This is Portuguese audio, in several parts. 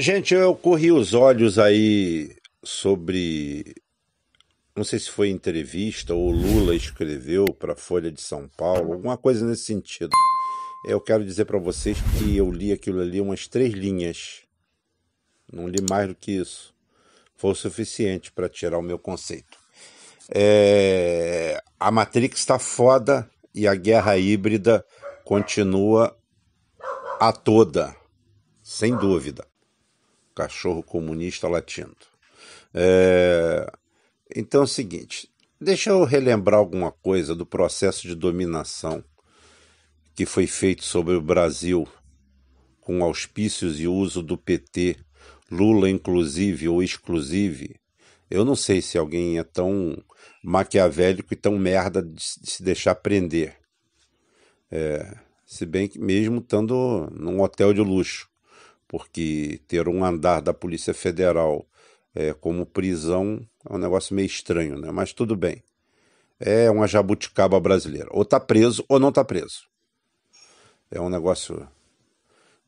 Gente, eu corri os olhos aí sobre. Não sei se foi entrevista ou Lula escreveu para a Folha de São Paulo, alguma coisa nesse sentido. Eu quero dizer para vocês que eu li aquilo ali umas três linhas. Não li mais do que isso. Foi o suficiente para tirar o meu conceito. É... A Matrix está foda e a guerra híbrida continua a toda, sem dúvida cachorro comunista latindo. É... Então é o seguinte, deixa eu relembrar alguma coisa do processo de dominação que foi feito sobre o Brasil com auspícios e uso do PT, Lula inclusive ou exclusive. Eu não sei se alguém é tão maquiavélico e tão merda de se deixar prender. É, se bem que mesmo estando num hotel de luxo porque ter um andar da Polícia Federal é, como prisão é um negócio meio estranho, né? Mas tudo bem. É uma jabuticaba brasileira. Ou tá preso ou não tá preso. É um negócio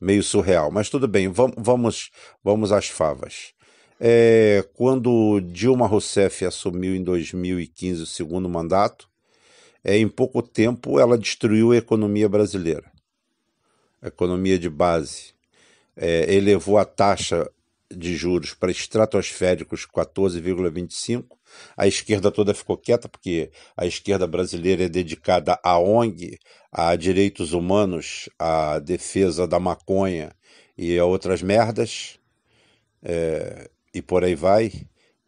meio surreal. Mas tudo bem, vamos, vamos, vamos às favas. É, quando Dilma Rousseff assumiu em 2015 o segundo mandato, é, em pouco tempo ela destruiu a economia brasileira, a economia de base é, elevou a taxa de juros para estratosféricos 14,25. A esquerda toda ficou quieta, porque a esquerda brasileira é dedicada à ONG, a direitos humanos, à defesa da maconha e a outras merdas, é, e por aí vai,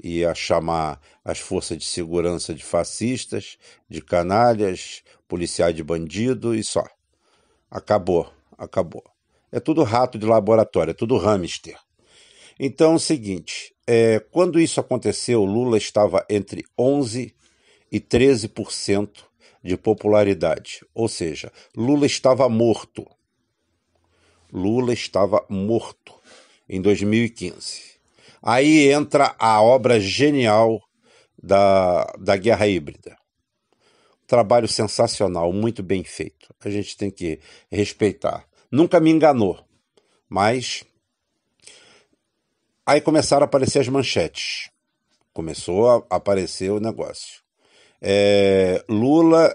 e a chamar as forças de segurança de fascistas, de canalhas, policiais de bandido e só. Acabou, acabou. É tudo rato de laboratório, é tudo hamster. Então é o seguinte: é, quando isso aconteceu, Lula estava entre 11 e 13% de popularidade. Ou seja, Lula estava morto. Lula estava morto em 2015. Aí entra a obra genial da, da guerra híbrida. Trabalho sensacional, muito bem feito. A gente tem que respeitar nunca me enganou. Mas aí começaram a aparecer as manchetes. Começou a aparecer o negócio. É, Lula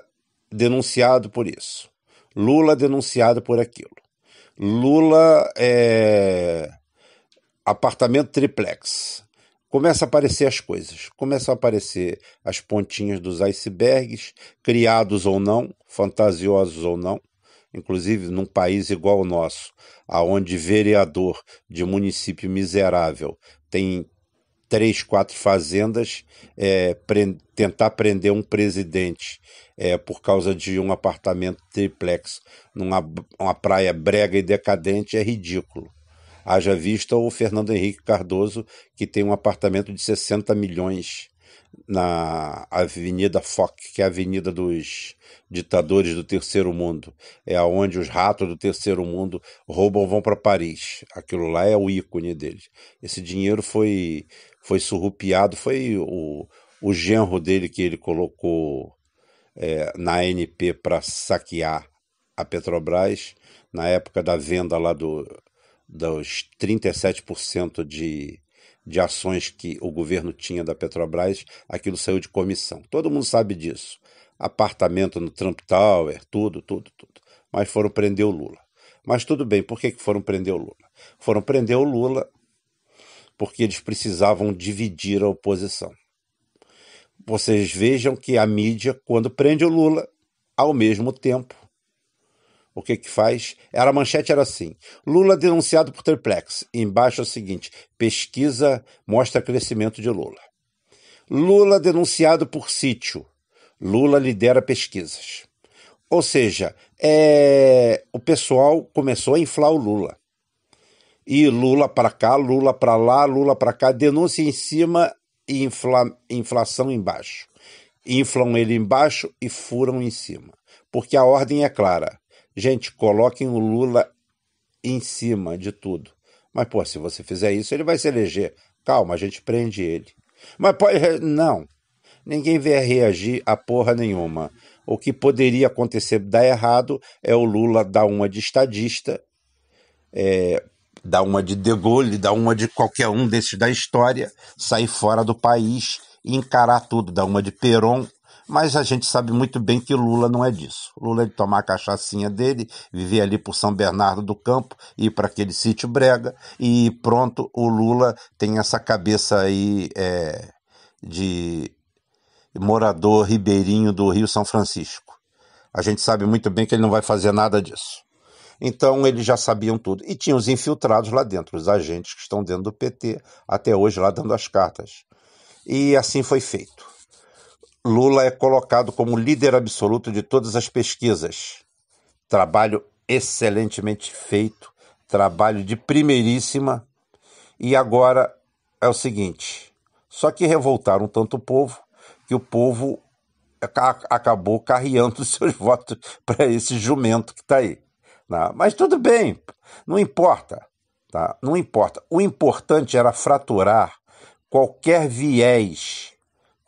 denunciado por isso. Lula denunciado por aquilo. Lula é, apartamento triplex. Começa a aparecer as coisas, começam a aparecer as pontinhas dos icebergs, criados ou não, fantasiosos ou não, inclusive num país igual ao nosso, aonde vereador de município miserável tem três, quatro fazendas, é, pre tentar prender um presidente é, por causa de um apartamento triplex numa uma praia brega e decadente é ridículo. Haja vista o Fernando Henrique Cardoso, que tem um apartamento de 60 milhões na Avenida Foch, que é a Avenida dos Ditadores do Terceiro Mundo. É aonde os ratos do Terceiro Mundo roubam vão para Paris. Aquilo lá é o ícone deles. Esse dinheiro foi, foi surrupiado, foi o, o genro dele que ele colocou é, na ANP para saquear a Petrobras, na época da venda lá do, dos 37% de de ações que o governo tinha da Petrobras, aquilo saiu de comissão. Todo mundo sabe disso. Apartamento no Trump Tower, tudo, tudo, tudo. Mas foram prender o Lula. Mas tudo bem, por que foram prender o Lula? Foram prender o Lula porque eles precisavam dividir a oposição. Vocês vejam que a mídia, quando prende o Lula, ao mesmo tempo o que que faz? Era é, a manchete era assim: Lula denunciado por triplex. Embaixo é o seguinte: pesquisa mostra crescimento de Lula. Lula denunciado por sítio. Lula lidera pesquisas. Ou seja, é... o pessoal começou a inflar o Lula. E Lula para cá, Lula para lá, Lula para cá, denúncia em cima e infla... inflação embaixo. Inflam ele embaixo e furam em cima. Porque a ordem é clara. Gente, coloquem o Lula em cima de tudo. Mas, pô, se você fizer isso, ele vai se eleger. Calma, a gente prende ele. Mas pode. Não. Ninguém vê reagir a porra nenhuma. O que poderia acontecer dar errado é o Lula dar uma de estadista, é, dar uma de De Gaulle, dar uma de qualquer um desses da história, sair fora do país, encarar tudo, dar uma de Peron, mas a gente sabe muito bem que Lula não é disso. Lula é de tomar a cachaçinha dele, viver ali por São Bernardo do Campo, ir para aquele sítio brega e pronto, o Lula tem essa cabeça aí é, de morador ribeirinho do Rio São Francisco. A gente sabe muito bem que ele não vai fazer nada disso. Então eles já sabiam tudo. E tinha os infiltrados lá dentro, os agentes que estão dentro do PT, até hoje lá dando as cartas. E assim foi feito. Lula é colocado como líder absoluto de todas as pesquisas. Trabalho excelentemente feito, trabalho de primeiríssima. E agora é o seguinte: só que revoltaram tanto o povo que o povo acabou carreando seus votos para esse jumento que está aí. Né? Mas tudo bem, não importa. Tá? Não importa. O importante era fraturar qualquer viés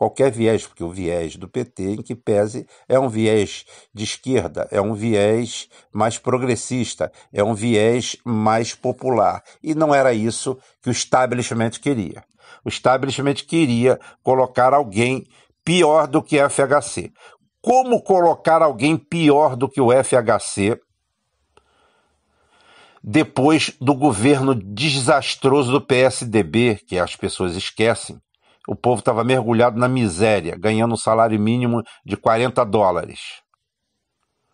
qualquer viés, porque o viés do PT, em que pese, é um viés de esquerda, é um viés mais progressista, é um viés mais popular. E não era isso que o establishment queria. O establishment queria colocar alguém pior do que a FHC. Como colocar alguém pior do que o FHC depois do governo desastroso do PSDB, que as pessoas esquecem, o povo estava mergulhado na miséria, ganhando um salário mínimo de 40 dólares.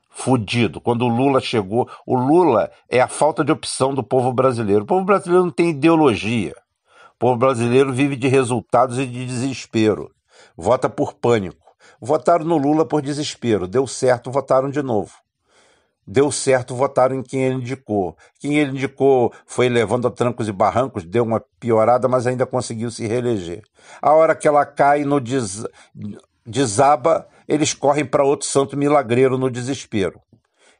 Fudido. Quando o Lula chegou, o Lula é a falta de opção do povo brasileiro. O povo brasileiro não tem ideologia. O povo brasileiro vive de resultados e de desespero. Vota por pânico. Votaram no Lula por desespero. Deu certo, votaram de novo deu certo, votaram em quem ele indicou. Quem ele indicou foi levando a trancos e barrancos, deu uma piorada, mas ainda conseguiu se reeleger. A hora que ela cai no des... desaba, eles correm para outro santo milagreiro no desespero.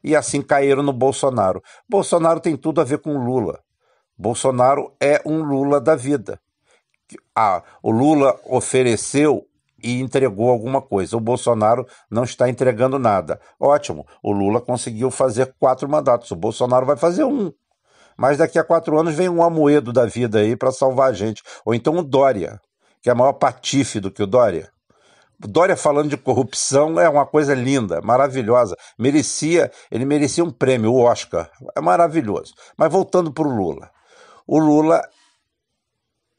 E assim caíram no Bolsonaro. Bolsonaro tem tudo a ver com Lula. Bolsonaro é um Lula da vida. Ah, o Lula ofereceu e entregou alguma coisa. O Bolsonaro não está entregando nada. Ótimo, o Lula conseguiu fazer quatro mandatos, o Bolsonaro vai fazer um. Mas daqui a quatro anos vem um Amoedo da vida aí para salvar a gente. Ou então o Dória, que é maior patife do que o Dória. Dória falando de corrupção é uma coisa linda, maravilhosa. Merecia, ele merecia um prêmio, o Oscar. É maravilhoso. Mas voltando para o Lula. O Lula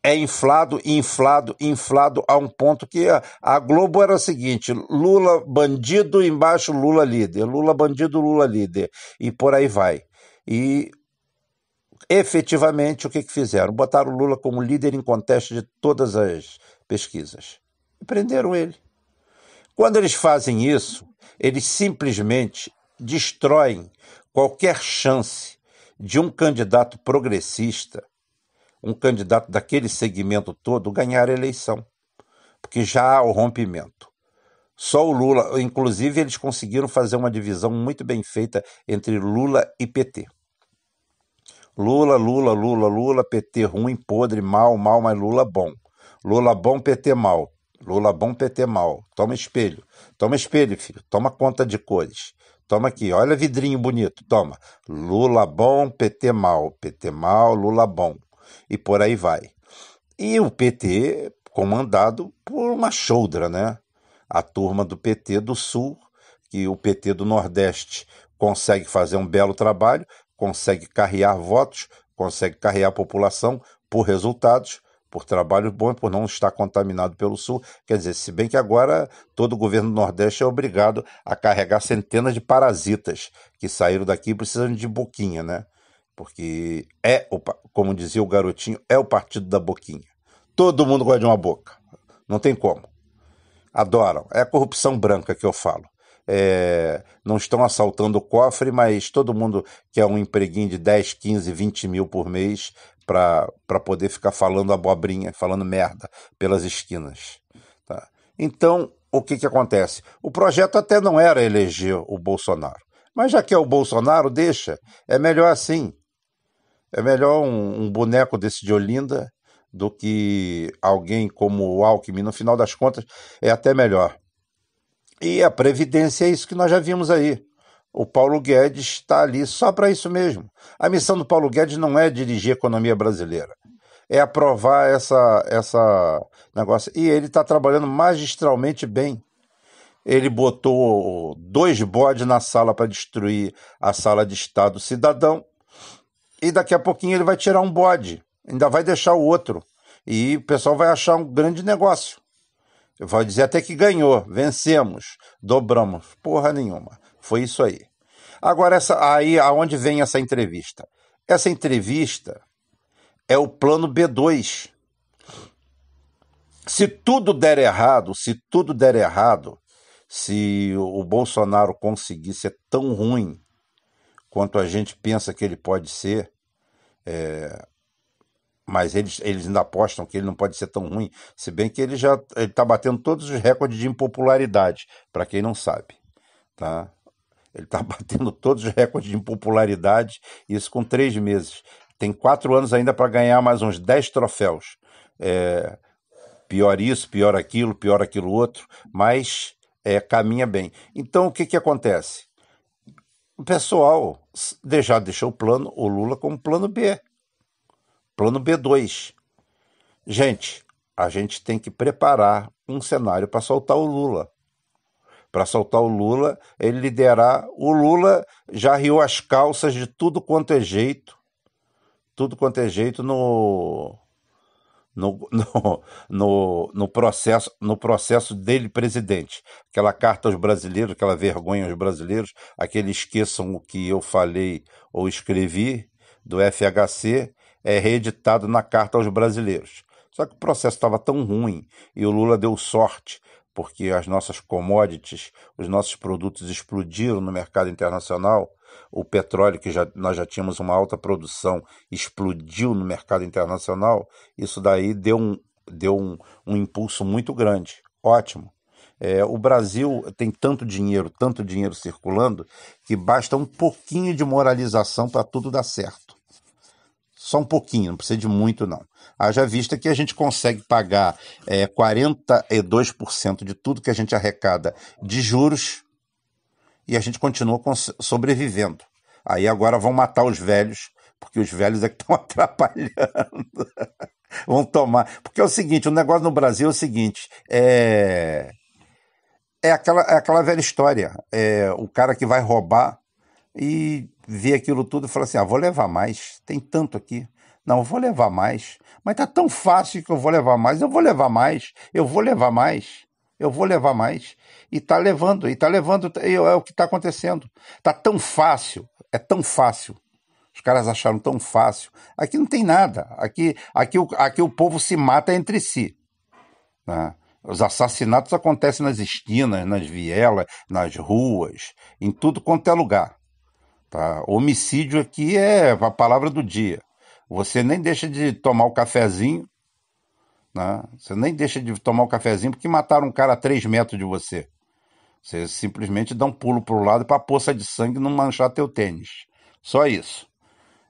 é inflado, inflado, inflado a um ponto que a, a, Globo era o seguinte: Lula bandido, embaixo Lula líder, Lula bandido, Lula líder, e por aí vai. E efetivamente o que, que fizeram? Botaram Lula como líder em contexto de todas as pesquisas e prenderam ele. Quando eles fazem isso, eles simplesmente destroem qualquer chance de um candidato progressista um candidato daquele segmento todo ganhar a eleição, porque já há o rompimento. Só o Lula, inclusive, eles conseguiram fazer uma divisão muito bem feita entre Lula e PT. Lula, Lula, Lula, Lula, PT ruim, podre, mal, mal, mas Lula bom. Lula bom, PT mal. Lula bom, PT mal. Toma espelho. Toma espelho, filho. Toma conta de cores. Toma aqui, olha vidrinho bonito, toma. Lula bom, PT mal. PT mal, Lula bom e por aí vai. E o PT comandado por uma choudra, né? A turma do PT do Sul, que o PT do Nordeste consegue fazer um belo trabalho, consegue carrear votos, consegue carrear a população por resultados, por trabalhos bons, por não estar contaminado pelo Sul. Quer dizer, se bem que agora todo o governo do Nordeste é obrigado a carregar centenas de parasitas que saíram daqui e precisam de boquinha, né? Porque é, o, como dizia o garotinho, é o partido da boquinha. Todo mundo gosta de uma boca. Não tem como. Adoram. É a corrupção branca que eu falo. É, não estão assaltando o cofre, mas todo mundo quer um empreguinho de 10, 15, 20 mil por mês para poder ficar falando abobrinha, falando merda pelas esquinas. Tá? Então, o que, que acontece? O projeto até não era eleger o Bolsonaro. Mas já que é o Bolsonaro, deixa. É melhor assim. É melhor um, um boneco desse de Olinda do que alguém como o Alckmin. No final das contas, é até melhor. E a Previdência é isso que nós já vimos aí. O Paulo Guedes está ali só para isso mesmo. A missão do Paulo Guedes não é dirigir a economia brasileira, é aprovar essa, essa negócio. E ele está trabalhando magistralmente bem. Ele botou dois bodes na sala para destruir a sala de Estado cidadão e daqui a pouquinho ele vai tirar um bode, ainda vai deixar o outro. E o pessoal vai achar um grande negócio. Vai dizer até que ganhou, vencemos, dobramos. Porra nenhuma. Foi isso aí. Agora, essa, aí aonde vem essa entrevista? Essa entrevista é o plano B2. Se tudo der errado, se tudo der errado, se o Bolsonaro conseguir ser tão ruim quanto a gente pensa que ele pode ser, é, mas eles, eles ainda apostam que ele não pode ser tão ruim, se bem que ele já está batendo todos os recordes de impopularidade, para quem não sabe. Tá? Ele está batendo todos os recordes de impopularidade, isso com três meses. Tem quatro anos ainda para ganhar mais uns dez troféus. É, pior isso, pior aquilo, pior aquilo outro, mas é, caminha bem. Então o que, que acontece? o pessoal já deixou o plano, o Lula como plano B. Plano B2. Gente, a gente tem que preparar um cenário para soltar o Lula. Para soltar o Lula, ele liderar. O Lula já riu as calças de tudo quanto é jeito. Tudo quanto é jeito no, no, no, no, no, processo, no processo dele presidente. Aquela carta aos brasileiros, aquela vergonha aos brasileiros, aquele esqueçam o que eu falei ou escrevi do FHC, é reeditado na carta aos brasileiros. Só que o processo estava tão ruim e o Lula deu sorte porque as nossas commodities, os nossos produtos explodiram no mercado internacional o petróleo, que já, nós já tínhamos uma alta produção, explodiu no mercado internacional, isso daí deu um, deu um, um impulso muito grande. Ótimo. É, o Brasil tem tanto dinheiro, tanto dinheiro circulando, que basta um pouquinho de moralização para tudo dar certo. Só um pouquinho, não precisa de muito, não. Haja vista que a gente consegue pagar é, 42% de tudo que a gente arrecada de juros e a gente continua sobrevivendo. Aí agora vão matar os velhos, porque os velhos é que estão atrapalhando. vão tomar. Porque é o seguinte: o negócio no Brasil é o seguinte: é, é, aquela, é aquela velha história. É, o cara que vai roubar e vê aquilo tudo e fala assim: ah, vou levar mais, tem tanto aqui. Não, vou levar mais. Mas tá tão fácil que eu vou levar mais, eu vou levar mais, eu vou levar mais eu vou levar mais. E está levando, e está levando, e é o que está acontecendo. Está tão fácil, é tão fácil. Os caras acharam tão fácil. Aqui não tem nada. Aqui, aqui, aqui, aqui o povo se mata entre si. Né? Os assassinatos acontecem nas esquinas, nas vielas, nas ruas, em tudo quanto é lugar. Tá? Homicídio aqui é a palavra do dia. Você nem deixa de tomar o cafezinho né? Você nem deixa de tomar um cafezinho porque mataram um cara a 3 metros de você. Você simplesmente dá um pulo para o lado para a poça de sangue não manchar teu tênis. Só isso.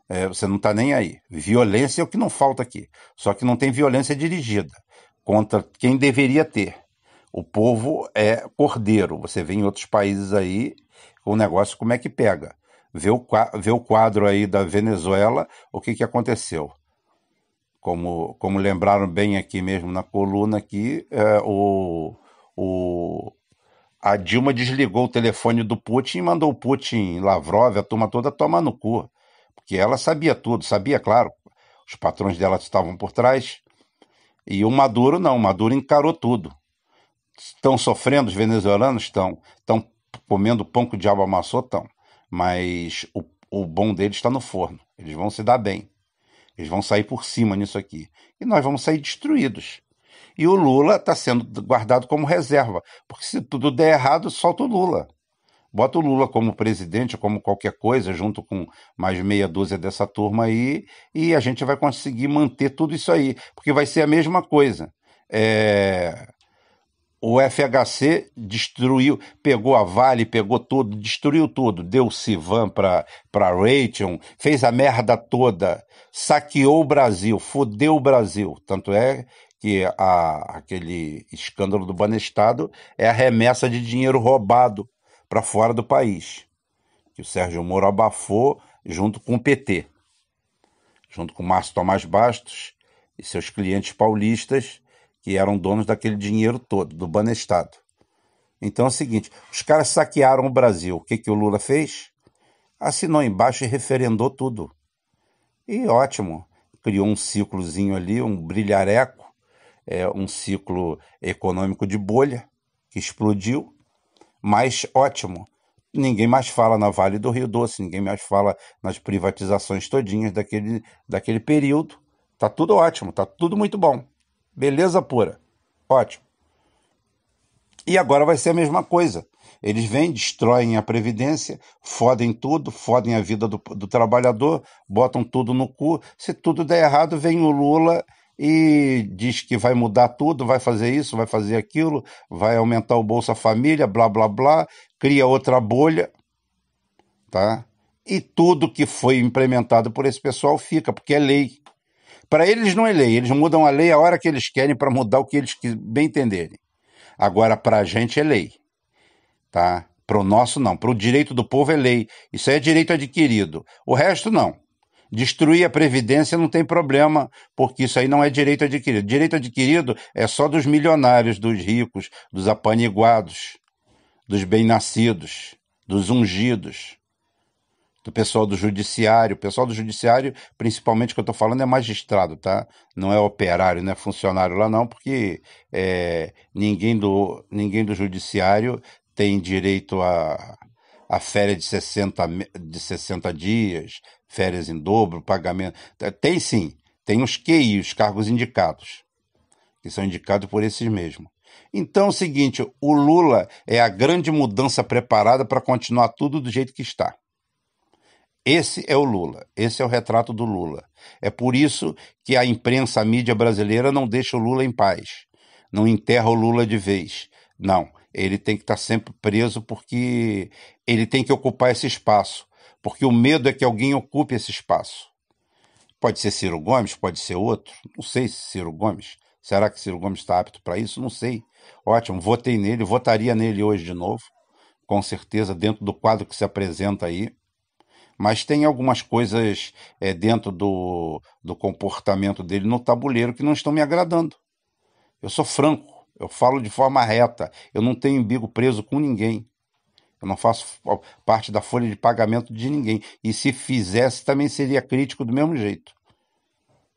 É, você não está nem aí. Violência é o que não falta aqui. Só que não tem violência dirigida contra quem deveria ter. O povo é cordeiro. Você vê em outros países aí o negócio como é que pega. Vê o, vê o quadro aí da Venezuela, o que, que aconteceu como, como lembraram bem aqui mesmo na coluna aqui, é, o, o, a Dilma desligou o telefone do Putin e mandou o Putin, Lavrov, a turma toda tomar no cu. Porque ela sabia tudo, sabia, claro. Os patrões dela estavam por trás. E o Maduro não, o Maduro encarou tudo. Estão sofrendo os venezuelanos? Estão. Estão comendo pão que o diabo amassou? Estão. Mas o, o bom deles está no forno. Eles vão se dar bem. Eles vão sair por cima nisso aqui. E nós vamos sair destruídos. E o Lula está sendo guardado como reserva, porque se tudo der errado, solta o Lula. Bota o Lula como presidente, como qualquer coisa, junto com mais meia dúzia dessa turma aí, e a gente vai conseguir manter tudo isso aí, porque vai ser a mesma coisa. É o FHC destruiu, pegou a Vale, pegou tudo, destruiu tudo. Deu Sivan para Raytheon, fez a merda toda, saqueou o Brasil, fodeu o Brasil. Tanto é que a, aquele escândalo do Banestado é a remessa de dinheiro roubado para fora do país, que o Sérgio Moro abafou junto com o PT, junto com o Márcio Tomás Bastos e seus clientes paulistas que eram donos daquele dinheiro todo, do Banestado. Então é o seguinte: os caras saquearam o Brasil. O que, que o Lula fez? Assinou embaixo e referendou tudo. E ótimo, criou um ciclozinho ali, um brilhareco, é, um ciclo econômico de bolha que explodiu, mas ótimo. Ninguém mais fala na Vale do Rio Doce, ninguém mais fala nas privatizações todinhas daquele, daquele período. Tá tudo ótimo, tá tudo muito bom. Beleza pura. Ótimo. E agora vai ser a mesma coisa. Eles vêm, destroem a Previdência, fodem tudo, fodem a vida do, do trabalhador, botam tudo no cu. Se tudo der errado, vem o Lula e diz que vai mudar tudo, vai fazer isso, vai fazer aquilo, vai aumentar o Bolsa Família, blá blá blá, cria outra bolha, tá? E tudo que foi implementado por esse pessoal fica, porque é lei. Para eles não é lei, eles mudam a lei a hora que eles querem para mudar o que eles bem entenderem. Agora, para a gente é lei, tá? Para o nosso não, para o direito do povo é lei, isso aí é direito adquirido. O resto não. Destruir a Previdência não tem problema, porque isso aí não é direito adquirido. Direito adquirido é só dos milionários, dos ricos, dos apaniguados, dos bem-nascidos, dos ungidos do pessoal do judiciário. O pessoal do judiciário, principalmente que eu estou falando, é magistrado, tá? Não é operário, não é funcionário lá não, porque é, ninguém, do, ninguém do judiciário tem direito a, a férias de 60, de 60 dias, férias em dobro, pagamento. Tem sim, tem os QI, os cargos indicados, que são indicados por esses mesmos. Então é o seguinte, o Lula é a grande mudança preparada para continuar tudo do jeito que está. Esse é o Lula, esse é o retrato do Lula. É por isso que a imprensa, a mídia brasileira não deixa o Lula em paz, não enterra o Lula de vez. Não, ele tem que estar tá sempre preso porque ele tem que ocupar esse espaço, porque o medo é que alguém ocupe esse espaço. Pode ser Ciro Gomes, pode ser outro, não sei se Ciro Gomes. Será que Ciro Gomes está apto para isso? Não sei. Ótimo, votei nele, votaria nele hoje de novo, com certeza, dentro do quadro que se apresenta aí mas tem algumas coisas é, dentro do, do comportamento dele no tabuleiro que não estão me agradando. Eu sou franco, eu falo de forma reta, eu não tenho umbigo preso com ninguém. Eu não faço parte da folha de pagamento de ninguém. E se fizesse, também seria crítico do mesmo jeito.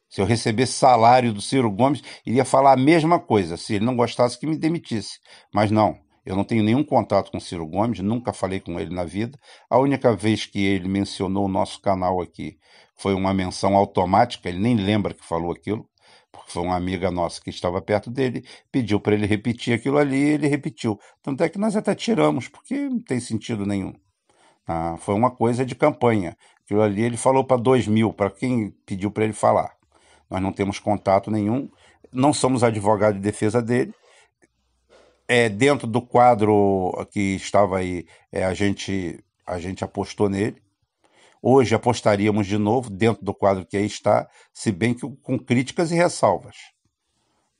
Se eu recebesse salário do Ciro Gomes, iria falar a mesma coisa, se ele não gostasse que me demitisse. Mas não, eu não tenho nenhum contato com Ciro Gomes, nunca falei com ele na vida. A única vez que ele mencionou o nosso canal aqui foi uma menção automática, ele nem lembra que falou aquilo, porque foi uma amiga nossa que estava perto dele, pediu para ele repetir aquilo ali e ele repetiu. Tanto é que nós até tiramos, porque não tem sentido nenhum. Ah, foi uma coisa de campanha. Aquilo ali ele falou para dois mil, para quem pediu para ele falar. Nós não temos contato nenhum, não somos advogado de defesa dele, é, dentro do quadro que estava aí, é, a, gente, a gente apostou nele. Hoje apostaríamos de novo dentro do quadro que aí está, se bem que com críticas e ressalvas.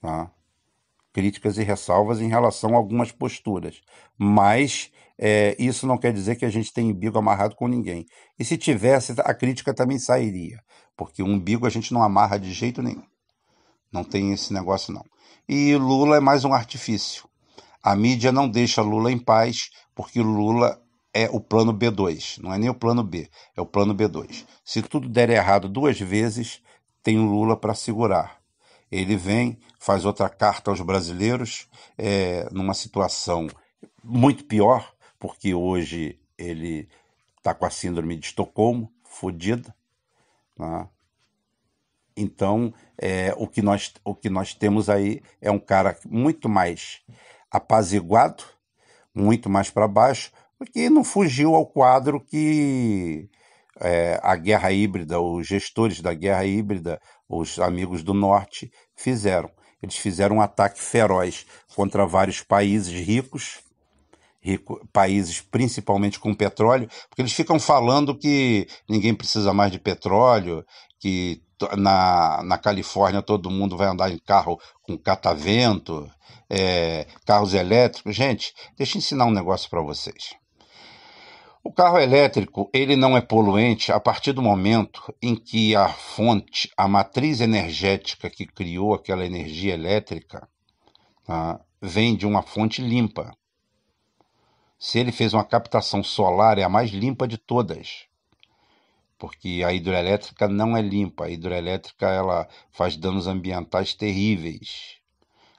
Tá? Críticas e ressalvas em relação a algumas posturas. Mas é, isso não quer dizer que a gente tem umbigo amarrado com ninguém. E se tivesse, a crítica também sairia, porque o umbigo a gente não amarra de jeito nenhum. Não tem esse negócio, não. E Lula é mais um artifício. A mídia não deixa Lula em paz, porque Lula é o plano B2, não é nem o plano B, é o plano B2. Se tudo der errado duas vezes, tem o Lula para segurar. Ele vem, faz outra carta aos brasileiros, é, numa situação muito pior, porque hoje ele está com a síndrome de Estocolmo, fodida. Né? Então, é, o, que nós, o que nós temos aí é um cara muito mais apaziguado, muito mais para baixo, porque não fugiu ao quadro que é, a guerra híbrida, os gestores da guerra híbrida, os amigos do norte, fizeram. Eles fizeram um ataque feroz contra vários países ricos, rico, países principalmente com petróleo, porque eles ficam falando que ninguém precisa mais de petróleo, que na, na Califórnia todo mundo vai andar em carro com catavento, é, carros elétricos. Gente, deixa eu ensinar um negócio para vocês. O carro elétrico ele não é poluente a partir do momento em que a fonte, a matriz energética que criou aquela energia elétrica, tá, vem de uma fonte limpa. Se ele fez uma captação solar, é a mais limpa de todas porque a hidrelétrica não é limpa. A hidrelétrica ela faz danos ambientais terríveis.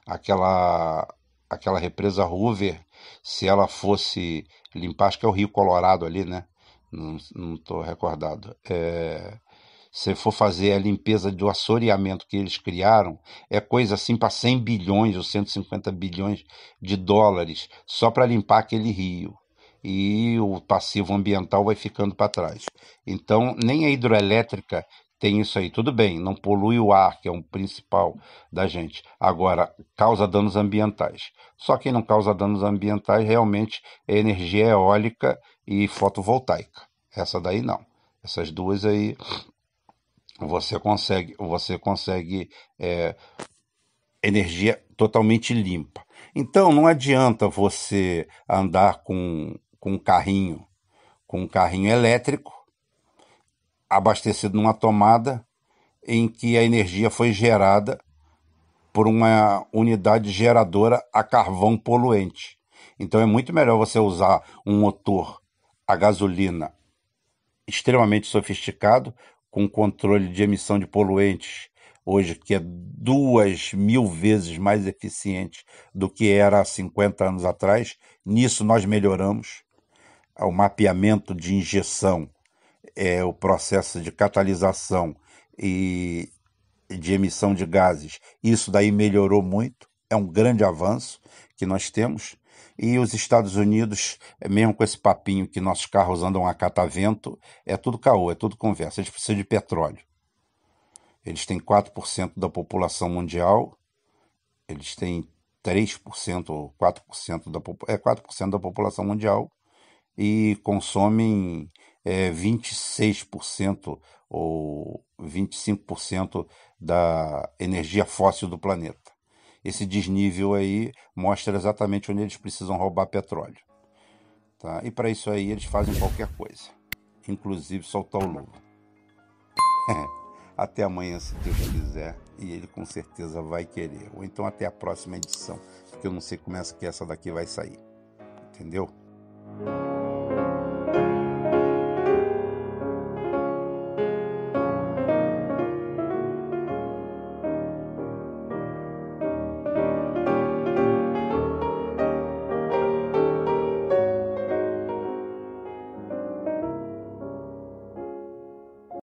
Aquela aquela represa Hoover, se ela fosse limpar, acho que é o Rio Colorado ali, né? Não estou recordado. É, se for fazer a limpeza do assoreamento que eles criaram, é coisa assim para 100 bilhões ou 150 bilhões de dólares só para limpar aquele rio e o passivo ambiental vai ficando para trás. Então, nem a hidroelétrica tem isso aí. Tudo bem, não polui o ar, que é um principal da gente. Agora, causa danos ambientais. Só quem não causa danos ambientais realmente é energia eólica e fotovoltaica. Essa daí não. Essas duas aí você consegue, você consegue é, energia totalmente limpa. Então não adianta você andar com com um carrinho, com um carrinho elétrico, abastecido numa tomada em que a energia foi gerada por uma unidade geradora a carvão poluente. Então é muito melhor você usar um motor a gasolina extremamente sofisticado, com controle de emissão de poluentes, hoje que é duas mil vezes mais eficiente do que era há 50 anos atrás. Nisso nós melhoramos ao mapeamento de injeção, é, o processo de catalisação e de emissão de gases, isso daí melhorou muito, é um grande avanço que nós temos. E os Estados Unidos, é, mesmo com esse papinho que nossos carros andam a catavento, é tudo caô, é tudo conversa. Eles precisam de petróleo. Eles têm 4% da população mundial, eles têm 3% ou 4% da, é 4 da população mundial e consomem é, 26% ou 25% da energia fóssil do planeta. Esse desnível aí mostra exatamente onde eles precisam roubar petróleo. Tá? E para isso aí eles fazem qualquer coisa, inclusive soltar o lobo. até amanhã, se Deus quiser, e ele com certeza vai querer. Ou então até a próxima edição, porque eu não sei como é que essa daqui vai sair. Entendeu? Thank you.